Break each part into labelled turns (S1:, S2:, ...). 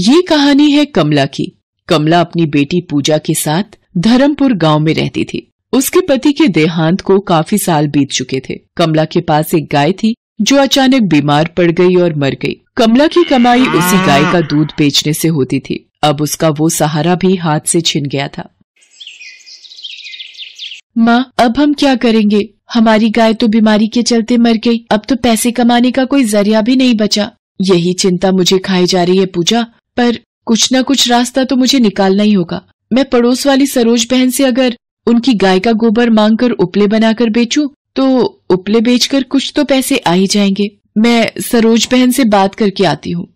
S1: ये कहानी है कमला की कमला अपनी बेटी पूजा के साथ धर्मपुर गांव में रहती थी उसके पति के देहांत को काफी साल बीत चुके थे कमला के पास एक गाय थी जो अचानक बीमार पड़ गई और मर गई कमला की कमाई उसी गाय का दूध बेचने से होती थी अब उसका वो सहारा भी हाथ से छिन गया था माँ अब हम क्या करेंगे हमारी गाय तो बीमारी के चलते मर गई अब तो पैसे कमाने का कोई जरिया भी नहीं बचा यही चिंता मुझे खाई जा रही है पूजा पर कुछ ना कुछ रास्ता तो मुझे निकालना ही होगा मैं पड़ोस वाली सरोज बहन से अगर उनकी गाय का गोबर मांगकर उपले बनाकर बेचूं तो उपले बेचकर कुछ तो पैसे आ ही जाएंगे मैं सरोज बहन से बात करके आती हूँ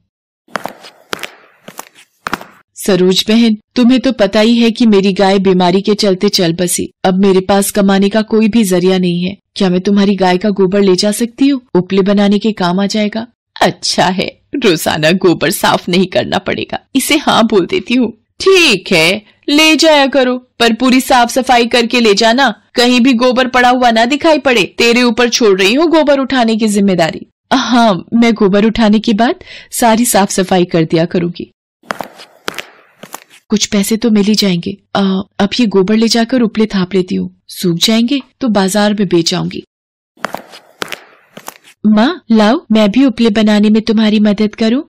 S1: सरोज बहन तुम्हें तो पता ही है कि मेरी गाय बीमारी के चलते चल बसी अब मेरे पास कमाने का कोई भी जरिया नहीं है क्या मैं तुम्हारी गाय का गोबर ले जा सकती हूँ उपले बनाने के काम आ जाएगा अच्छा है रोजाना गोबर साफ नहीं करना पड़ेगा इसे हाँ बोल देती हूँ ठीक है ले जाया करो पर पूरी साफ सफाई करके ले जाना कहीं भी गोबर पड़ा हुआ ना दिखाई पड़े तेरे ऊपर छोड़ रही हूँ गोबर उठाने की जिम्मेदारी हाँ मैं गोबर उठाने के बाद सारी साफ सफाई कर दिया करूंगी कुछ पैसे तो मिल ही जाएंगे आ, अब ये गोबर ले जाकर उपले थाप लेती हूँ सूख जाएंगे तो बाजार में बेच आऊंगी माँ लाओ मैं भी उपले बनाने में तुम्हारी मदद करूँ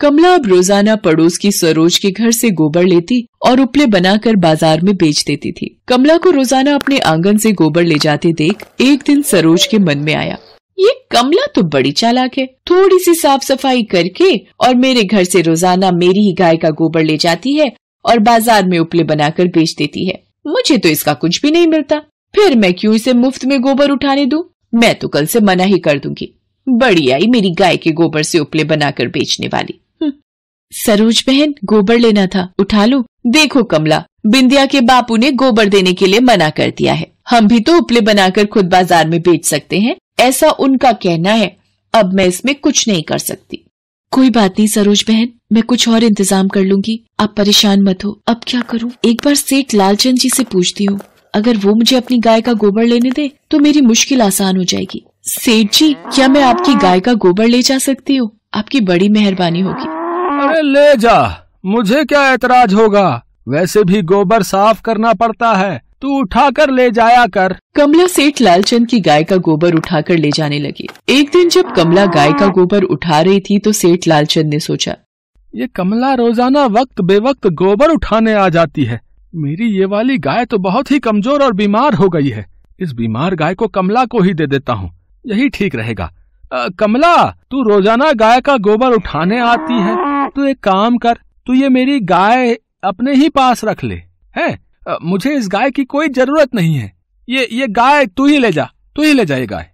S1: कमला अब रोजाना पड़ोस की सरोज के घर से गोबर लेती और उपले बनाकर बाजार में बेच देती थी कमला को रोजाना अपने आंगन से गोबर ले जाते देख एक दिन सरोज के मन में आया ये कमला तो बड़ी चालाक है थोड़ी सी साफ सफाई करके और मेरे घर से रोजाना मेरी ही गाय का गोबर ले जाती है और बाजार में उपले बनाकर बेच देती है मुझे तो इसका कुछ भी नहीं मिलता फिर मैं क्यों इसे मुफ्त में गोबर उठाने दूँ मैं तो कल से मना ही कर दूंगी बड़ी आई मेरी गाय के गोबर से उपले बनाकर बेचने वाली हम्म। सरोज बहन गोबर लेना था उठा लो देखो कमला बिंदिया के बापू ने गोबर देने के लिए मना कर दिया है हम भी तो उपले बनाकर खुद बाजार में बेच सकते हैं ऐसा उनका कहना है अब मैं इसमें कुछ नहीं कर सकती कोई बात नहीं सरोज बहन मैं कुछ और इंतजाम कर लूंगी आप परेशान मत हो अब क्या करूं? एक बार सेठ लालचंद जी से पूछती हूँ अगर वो मुझे अपनी गाय का गोबर लेने दे तो मेरी मुश्किल आसान हो जाएगी सेठ जी क्या मैं आपकी गाय का गोबर ले जा सकती हूँ आपकी बड़ी मेहरबानी होगी
S2: अरे ले जा मुझे क्या ऐतराज होगा वैसे भी गोबर साफ करना पड़ता है तू उठा कर ले जाया कर कमला सेठ लालचंद
S1: की गाय का गोबर उठा कर ले जाने लगी एक दिन जब कमला गाय का गोबर उठा रही थी तो
S2: सेठ लालचंद ने सोचा ये कमला रोजाना वक्त बेवक्त गोबर उठाने आ जाती है मेरी ये वाली गाय तो बहुत ही कमजोर और बीमार हो गई है इस बीमार गाय को कमला को ही दे देता हूँ यही ठीक रहेगा आ, कमला तू रोजाना गाय का गोबर उठाने आती है तू एक काम कर तू ये मेरी गाय अपने ही पास रख ले है आ, मुझे इस गाय की कोई जरूरत नहीं है ये ये गाय तू ही ले जा तू ही ले जाए गाय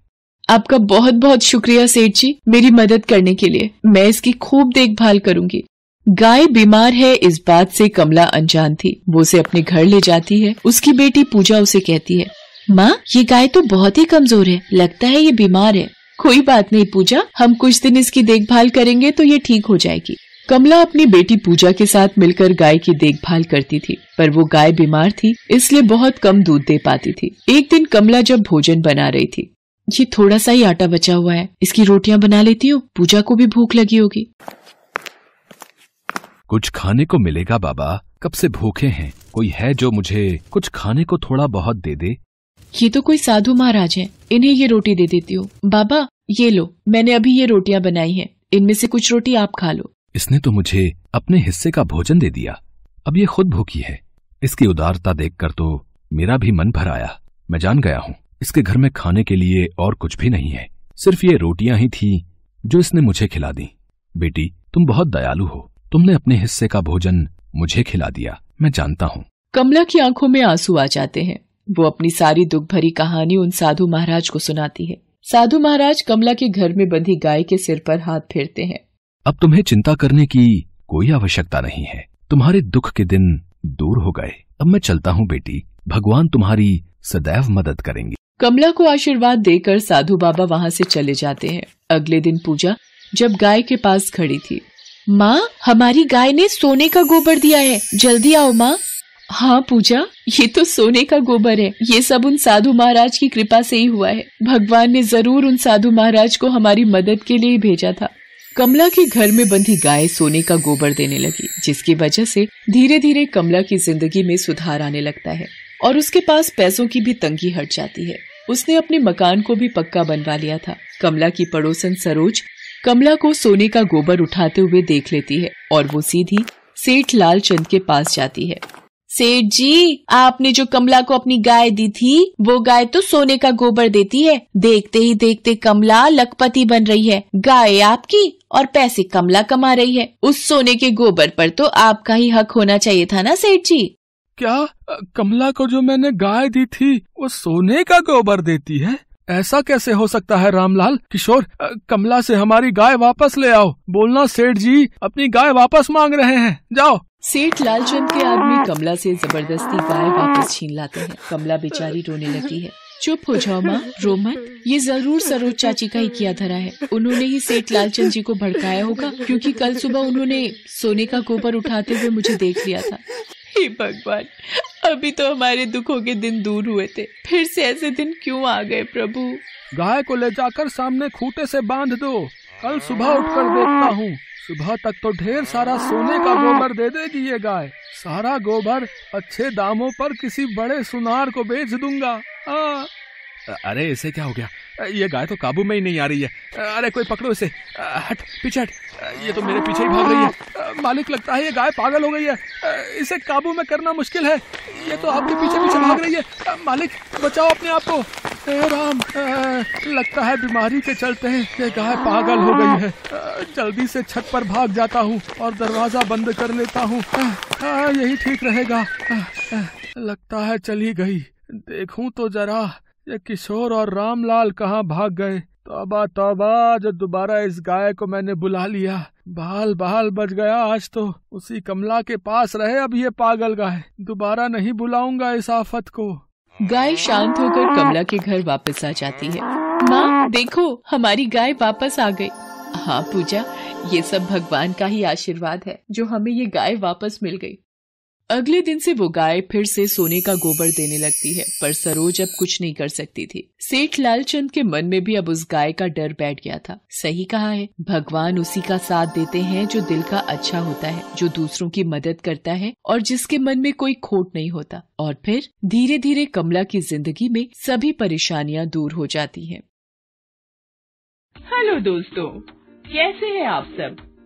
S2: आपका बहुत बहुत शुक्रिया सेठ जी मेरी मदद करने के लिए मैं
S1: इसकी खूब देखभाल करूंगी गाय बीमार है इस बात से कमला अनजान थी वो उसे अपने घर ले जाती है उसकी बेटी पूजा उसे कहती है माँ ये गाय तो बहुत ही कमजोर है लगता है ये बीमार है कोई बात नहीं पूजा हम कुछ दिन इसकी देखभाल करेंगे तो ये ठीक हो जाएगी कमला अपनी बेटी पूजा के साथ मिलकर गाय की देखभाल करती थी पर वो गाय बीमार थी इसलिए बहुत कम दूध दे पाती थी एक दिन कमला जब भोजन बना रही थी ये थोड़ा सा ही आटा बचा हुआ है इसकी रोटियां बना लेती हूँ पूजा को भी भूख लगी होगी
S2: कुछ खाने को मिलेगा बाबा कब से भूखे हैं कोई है जो मुझे कुछ खाने को थोड़ा बहुत दे दे
S1: ये तो कोई साधु महाराज है इन्हें ये रोटी दे देती हो बाबा ये लो मैंने अभी ये रोटियाँ बनाई है इनमें से कुछ रोटी आप खा लो
S2: इसने तो मुझे अपने हिस्से का भोजन दे दिया अब ये खुद भूखी है इसकी उदारता देखकर तो मेरा भी मन भर आया मैं जान गया हूँ इसके घर में खाने के लिए और कुछ भी नहीं है सिर्फ ये रोटियां ही थी जो इसने मुझे खिला दी बेटी तुम बहुत दयालु हो तुमने अपने हिस्से का भोजन मुझे खिला दिया मैं जानता हूँ
S1: कमला की आंखों में आंसू आ जाते हैं वो अपनी सारी दुख भरी कहानी उन साधु महाराज को सुनाती है साधु महाराज कमला के घर में बंधी गाय के सिर पर हाथ फेरते हैं
S2: अब तुम्हें चिंता करने की कोई आवश्यकता नहीं है तुम्हारे दुख के दिन दूर हो गए अब मैं चलता हूँ बेटी भगवान तुम्हारी सदैव मदद करेंगे
S1: कमला को आशीर्वाद देकर साधु बाबा वहाँ से चले जाते हैं अगले दिन पूजा जब गाय के पास खड़ी थी माँ हमारी गाय ने सोने का गोबर दिया है जल्दी आओ माँ हाँ पूजा ये तो सोने का गोबर है ये सब उन साधु महाराज की कृपा से ही हुआ है भगवान ने जरूर उन साधु महाराज को हमारी मदद के लिए भेजा था कमला के घर में बंधी गाय सोने का गोबर देने लगी जिसकी वजह से धीरे धीरे कमला की जिंदगी में सुधार आने लगता है और उसके पास पैसों की भी तंगी हट जाती है उसने अपने मकान को भी पक्का बनवा लिया था कमला की पड़ोसन सरोज कमला को सोने का गोबर उठाते हुए देख लेती है और वो सीधी सेठ लाल चंद के पास जाती है सेठ जी आपने जो कमला को अपनी गाय दी थी वो गाय तो सोने का गोबर देती है देखते ही देखते कमला लखपति बन रही है गाय आपकी और पैसे कमला कमा रही है उस सोने के गोबर पर तो आपका ही हक होना चाहिए था ना सेठ जी
S2: क्या कमला को जो मैंने गाय दी थी वो सोने का गोबर देती है ऐसा कैसे हो सकता है रामलाल किशोर कमला से हमारी गाय वापस ले आओ बोलना सेठ जी अपनी गाय वापस मांग रहे हैं जाओ सेठ लालचंद के आदमी कमला
S1: से जबरदस्ती गाय वापस छीन लाते हैं कमला बेचारी रोने लगी है चुप हो जाओ माँ रोमन ये जरूर सरोज चाची का ही किया धरा है उन्होंने ही सेठ लालचंद जी को भड़काया होगा क्योंकि कल सुबह उन्होंने सोने का गोबर उठाते हुए मुझे देख लिया था हे भगवान
S2: अभी तो हमारे दुखों के दिन दूर हुए थे फिर से ऐसे दिन क्यों आ गए प्रभु गाय को ले जाकर सामने खूटे से बांध दो कल सुबह उठकर देखता हूँ सुबह तक तो ढेर सारा सोने का गोबर दे देगी ये गाय सारा गोबर अच्छे दामों पर किसी बड़े सुनार को बेच दूंगा आ, हाँ। अरे इसे क्या हो गया ये गाय तो काबू में ही नहीं आ रही है अरे कोई पकड़ो इसे हट पीछे हट ये तो मेरे पीछे ही भाग रही है मालिक लगता है ये गाय पागल हो गई है इसे काबू में करना मुश्किल है ये तो आपके पीछे पीछे भाग रही है मालिक बचाओ अपने आप को राम लगता है बीमारी के चलते ये गाय पागल हो गई है जल्दी से छत पर भाग जाता हूँ और दरवाजा बंद कर लेता हूँ यही ठीक रहेगा लगता है चली गई देखूं तो जरा ये किशोर और रामलाल कहाँ भाग गए तोबा तोबा जो दोबारा इस गाय को मैंने बुला लिया बाल बाल बच गया आज तो उसी कमला के पास रहे अब ये पागल गाय दोबारा नहीं बुलाऊंगा इस आफत को
S1: गाय शांत होकर कमला के घर वापस आ जाती है
S2: माँ देखो हमारी गाय वापस आ गई
S1: हाँ पूजा ये सब भगवान का ही आशीर्वाद है जो हमें ये गाय वापस मिल गई अगले दिन से वो गाय फिर से सोने का गोबर देने लगती है पर सरोज अब कुछ नहीं कर सकती थी सेठ लालचंद के मन में भी अब उस गाय का डर बैठ गया था सही कहा है भगवान उसी का साथ देते हैं जो दिल का अच्छा होता है जो दूसरों की मदद करता है और जिसके मन में कोई खोट नहीं होता और फिर धीरे धीरे कमला की जिंदगी में सभी परेशानियाँ दूर हो जाती है हेलो दोस्तों कैसे है आप सब